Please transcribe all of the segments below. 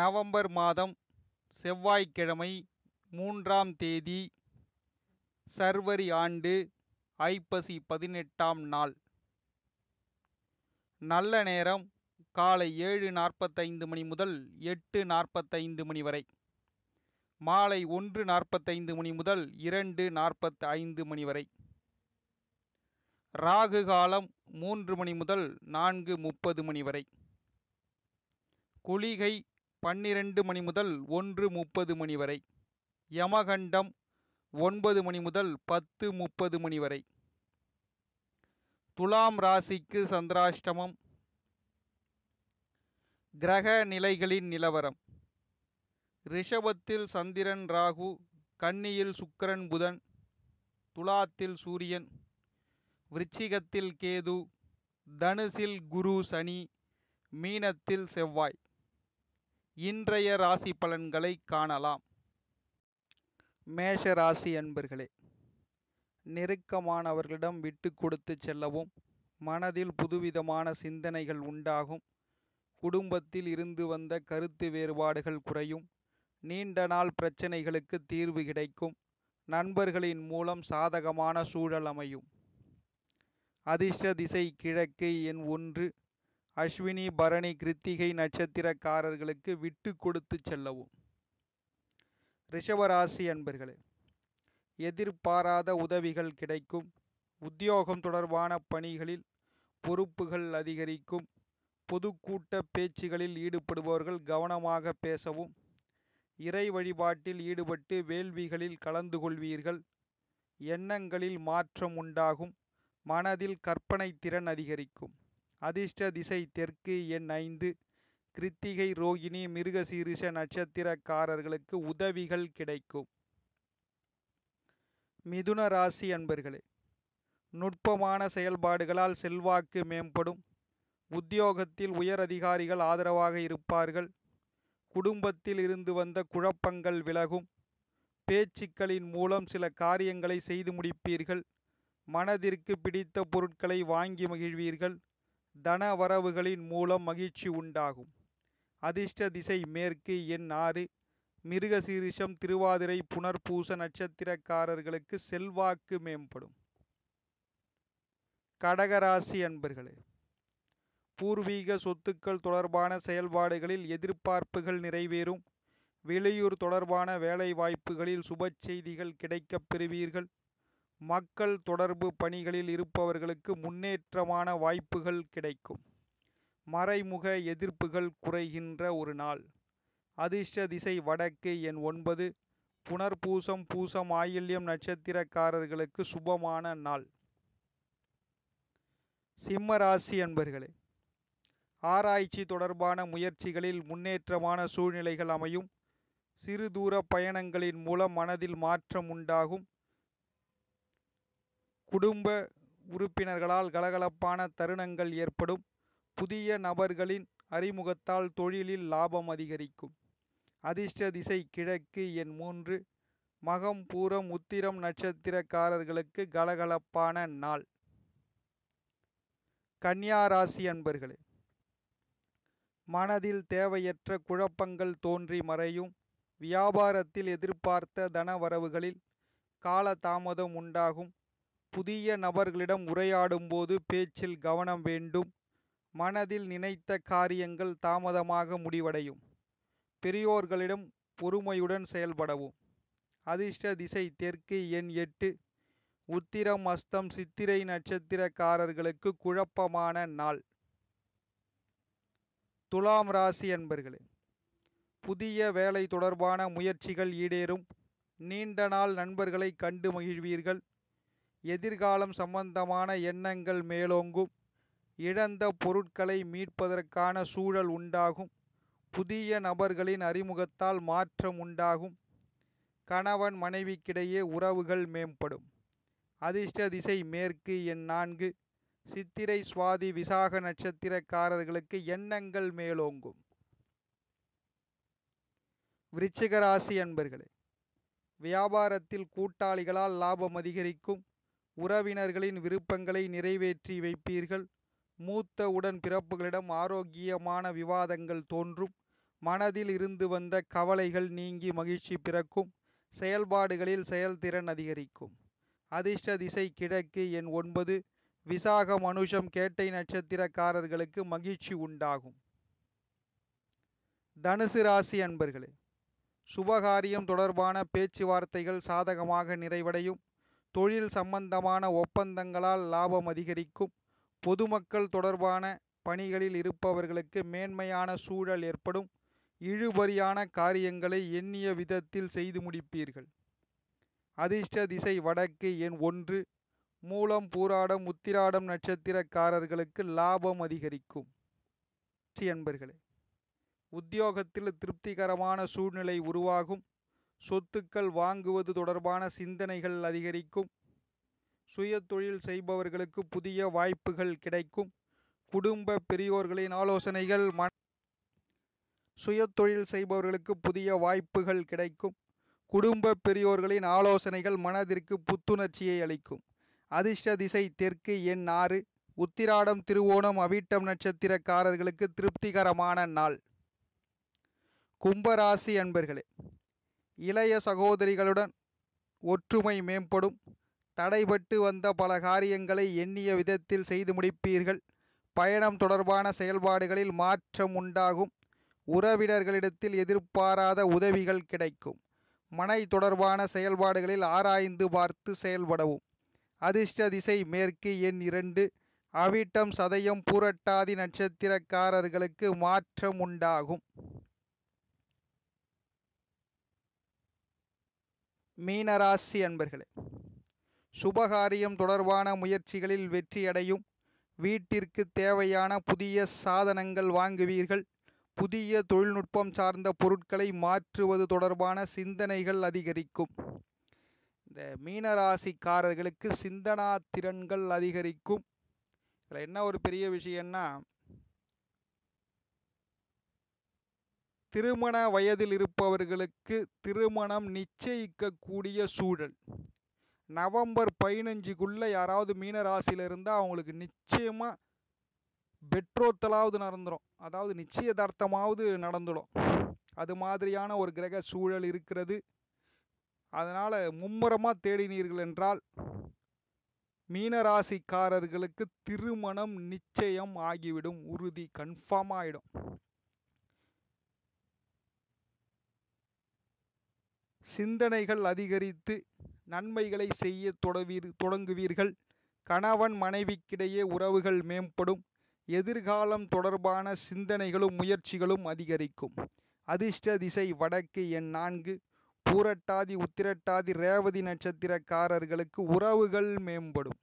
November மாதம் செவ்வாய்க்கிழமை மூன்றாம் தேதி சர்வரி ஆண்டு ஐப்பசி பதினெட்டாம் நாள் நல்ல நேரம் காலை ஏழு நாற்பத்தைந்து மணி முதல் எட்டு நாற்பத்தைந்து மணி வரை மாலை ஒன்று நாற்பத்தைந்து மணி முதல் இரண்டு நாற்பத்தி ஐந்து மணி வரை ராகு காலம் மூன்று மணி முதல் நான்கு முப்பது மணி வரை குளிகை பன்னிரண்டு மணி முதல் ஒன்று முப்பது மணி வரை யமகண்டம் ஒன்பது மணி முதல் பத்து முப்பது மணி வரை துலாம் ராசிக்கு சந்திராஷ்டமம் கிரக நிலைகளின் நிலவரம் ரிஷபத்தில் சந்திரன் ராகு கன்னியில் சுக்கரன் புதன் துலாத்தில் சூரியன் விருச்சிகத்தில் கேது தனுசில் குரு சனி மீனத்தில் செவ்வாய் இன்றைய ராசி பலன்களை காணலாம் மேஷ ராசி அன்பர்களே நெருக்கமானவர்களிடம் விட்டு கொடுத்து செல்லவும் மனதில் புதுவிதமான சிந்தனைகள் உண்டாகும் குடும்பத்தில் இருந்து வந்த கருத்து வேறுபாடுகள் குறையும் நீண்ட நாள் பிரச்சனைகளுக்கு தீர்வு கிடைக்கும் நண்பர்களின் மூலம் சாதகமான சூழல் அமையும் அதிர்ஷ்ட திசை கிழக்கு என் ஒன்று அஸ்வினி பரணி கிருத்திகை நட்சத்திரக்காரர்களுக்கு விட்டு கொடுத்து செல்லவும் ரிஷவராசி அன்பர்களே எதிர்பாராத உதவிகள் கிடைக்கும் உத்தியோகம் தொடர்பான பணிகளில் பொறுப்புகள் அதிகரிக்கும் பொதுக்கூட்ட பேச்சுகளில் ஈடுபடுபவர்கள் கவனமாக பேசவும் இறை வழிபாட்டில் ஈடுபட்டு வேள்விகளில் கலந்து கொள்வீர்கள் எண்ணங்களில் மாற்றம் உண்டாகும் மனதில் கற்பனை திறன் அதிகரிக்கும் அதிர்ஷ்ட திசை தெற்கு எண் ஐந்து கிருத்திகை ரோகிணி மிருகசீரிஷ நட்சத்திரக்காரர்களுக்கு உதவிகள் கிடைக்கும் மிதுன ராசி அன்பர்களே நுட்பமான செயல்பாடுகளால் செல்வாக்கு மேம்படும் உத்தியோகத்தில் உயர் அதிகாரிகள் ஆதரவாக இருப்பார்கள் குடும்பத்தில் இருந்து வந்த குழப்பங்கள் விலகும் பேச்சுக்களின் மூலம் சில காரியங்களை செய்து முடிப்பீர்கள் மனதிற்கு பிடித்த பொருட்களை வாங்கி மகிழ்வீர்கள் தன வரவுகளின் மூலம் மகிழ்ச்சி உண்டாகும் அதிர்ஷ்ட திசை மேற்கு எண் ஆறு மிருகசீரிஷம் திருவாதிரை புனர்பூச நட்சத்திரக்காரர்களுக்கு செல்வாக்கு மேம்படும் கடகராசி அன்பர்களே பூர்வீக சொத்துக்கள் தொடர்பான செயல்பாடுகளில் எதிர்பார்ப்புகள் நிறைவேறும் வெளியூர் தொடர்பான வேலை வாய்ப்புகளில் சுப செய்திகள் கிடைக்கப் பெறுவீர்கள் மக்கள் தொடர்பு பணிகளில் இருப்பவர்களுக்கு முன்னேற்றமான வாய்ப்புகள் கிடைக்கும் மறைமுக எதிர்ப்புகள் குறைகின்ற ஒரு நாள் அதிர்ஷ்ட திசை வடக்கு என் ஒன்பது புனர்பூசம் பூசம் ஆயில்யம் நட்சத்திரக்காரர்களுக்கு சுபமான நாள் சிம்ம ராசி அன்பர்களே ஆராய்ச்சி தொடர்பான முயற்சிகளில் முன்னேற்றமான சூழ்நிலைகள் அமையும் சிறு தூர பயணங்களின் மூலம் மனதில் மாற்றம் உண்டாகும் குடும்ப உறுப்பினர்களால் கலகலப்பான தருணங்கள் ஏற்படும் புதிய நபர்களின் அறிமுகத்தால் தொழிலில் லாபம் அதிகரிக்கும் அதிர்ஷ்ட திசை கிழக்கு என் மூன்று மகம் பூரம் உத்திரம் நட்சத்திரக்காரர்களுக்கு கலகலப்பான நாள் கன்னியா ராசி அன்பர்களே மனதில் தேவையற்ற குழப்பங்கள் தோன்றி மறையும் வியாபாரத்தில் எதிர்பார்த்த தனவரவுகளில் வரவுகளில் காலதாமதம் உண்டாகும் புதிய நபர்களிடம் உரையாடும்போது பேச்சில் கவனம் வேண்டும் மனதில் நினைத்த காரியங்கள் தாமதமாக முடிவடையும் பெரியோர்களிடம் பொறுமையுடன் செயல்படவும் அதிர்ஷ்ட திசை தெற்கு எண் எட்டு உத்திரம் அஸ்தம் சித்திரை நட்சத்திரக்காரர்களுக்கு குழப்பமான நாள் துலாம் ராசி என்பர்களே புதிய வேலை தொடர்பான முயற்சிகள் ஈடேறும் நீண்ட நாள் நண்பர்களை கண்டு மகிழ்வீர்கள் எதிர்காலம் சம்பந்தமான எண்ணங்கள் மேலோங்கும் இழந்த பொருட்களை மீட்பதற்கான சூழல் உண்டாகும் புதிய நபர்களின் அறிமுகத்தால் மாற்றம் உண்டாகும் கணவன் மனைவிக்கிடையே உறவுகள் மேம்படும் அதிர்ஷ்ட திசை மேற்கு என் நான்கு சித்திரை சுவாதி விசாக நட்சத்திரக்காரர்களுக்கு எண்ணங்கள் மேலோங்கும் விருச்சிகராசி அன்பர்களே வியாபாரத்தில் கூட்டாளிகளால் லாபம் அதிகரிக்கும் உறவினர்களின் விருப்பங்களை நிறைவேற்றி வைப்பீர்கள் மூத்த உடன் பிறப்புகளிடம் ஆரோக்கியமான விவாதங்கள் தோன்றும் மனதில் இருந்து வந்த கவலைகள் நீங்கி மகிழ்ச்சி பிறக்கும் செயல்பாடுகளில் செயல்திறன் அதிகரிக்கும் அதிர்ஷ்ட திசை கிழக்கு என் ஒன்பது விசாக மனுஷம் கேட்டை நட்சத்திரக்காரர்களுக்கு மகிழ்ச்சி உண்டாகும் தனுசு ராசி அன்பர்களே சுபகாரியம் தொடர்பான பேச்சுவார்த்தைகள் சாதகமாக நிறைவடையும் தொழில் சம்பந்தமான ஒப்பந்தங்களால் லாபம் அதிகரிக்கும் பொதுமக்கள் தொடர்பான பணிகளில் இருப்பவர்களுக்கு மேன்மையான சூழல் ஏற்படும் இழுபறியான காரியங்களை எண்ணிய விதத்தில் செய்து முடிப்பீர்கள் அதிர்ஷ்ட திசை வடக்கு எண் ஒன்று மூலம் பூராடம் உத்திராடம் நட்சத்திரக்காரர்களுக்கு லாபம் அதிகரிக்கும் என்பர்களே உத்தியோகத்தில் திருப்திகரமான சூழ்நிலை உருவாகும் சொத்துக்கள் வாங்குவது தொடர்பான சிந்தனைகள் அதிகரிக்கும் சுய தொழில் செய்பவர்களுக்கு புதிய வாய்ப்புகள் கிடைக்கும் குடும்ப பெரியோர்களின் ஆலோசனைகள் மன சுய தொழில் செய்பவர்களுக்கு புதிய வாய்ப்புகள் கிடைக்கும் குடும்ப பெரியோர்களின் ஆலோசனைகள் மனதிற்கு புத்துணர்ச்சியை அளிக்கும் அதிர்ஷ்ட திசை தெற்கு எண் ஆறு உத்திராடம் திருவோணம் அவிட்டம் நட்சத்திரக்காரர்களுக்கு திருப்திகரமான நாள் கும்பராசி அன்பர்களே இளைய சகோதரிகளுடன் ஒற்றுமை மேம்படும் தடைபட்டு வந்த பல காரியங்களை எண்ணிய விதத்தில் செய்து முடிப்பீர்கள் பயணம் தொடர்பான செயல்பாடுகளில் மாற்றம் உண்டாகும் உறவினர்களிடத்தில் எதிர்பாராத உதவிகள் கிடைக்கும் மனை தொடர்பான செயல்பாடுகளில் ஆராய்ந்து பார்த்து செயல்படவும் அதிர்ஷ்ட திசை மேற்கு எண் இரண்டு அவிட்டம் சதயம் பூரட்டாதி நட்சத்திரக்காரர்களுக்கு மாற்றம் உண்டாகும் மீனராசி அன்பர்களே சுபகாரியம் தொடர்பான முயற்சிகளில் வெற்றியடையும் வீட்டிற்கு தேவையான புதிய சாதனங்கள் வாங்குவீர்கள் புதிய தொழில்நுட்பம் சார்ந்த பொருட்களை மாற்றுவது தொடர்பான சிந்தனைகள் அதிகரிக்கும் இந்த மீனராசிக்காரர்களுக்கு சிந்தனா திறன்கள் அதிகரிக்கும் இதில் என்ன ஒரு பெரிய விஷயம்னா திருமண வயதில் இருப்பவர்களுக்கு திருமணம் நிச்சயிக்கக்கூடிய சூழல் நவம்பர் பதினஞ்சுக்குள்ளே யாராவது மீனராசியில் இருந்தால் அவங்களுக்கு நிச்சயமாக பெட்ரோத்தலாவது நடந்துடும் அதாவது நிச்சயதார்த்தமாவது நடந்துடும் அது மாதிரியான ஒரு கிரக சூழல் இருக்கிறது அதனால் மும்முரமாக தேடினீர்கள் என்றால் மீனராசிக்காரர்களுக்கு திருமணம் நிச்சயம் ஆகிவிடும் உறுதி கன்ஃபார்ம் ஆகிடும் சிந்தனைகள் அதிகரித்து நன்மைகளை செய்ய தொடவீர் தொடங்குவீர்கள் கணவன் மனைவிக்கிடையே உறவுகள் மேம்படும் எதிர்காலம் தொடர்பான சிந்தனைகளும் முயற்சிகளும் அதிகரிக்கும் அதிர்ஷ்ட திசை வடக்கு எண் நான்கு பூரட்டாதி உத்திரட்டாதி ரேவதி நட்சத்திரக்காரர்களுக்கு உறவுகள் மேம்படும்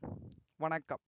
வணக்கம்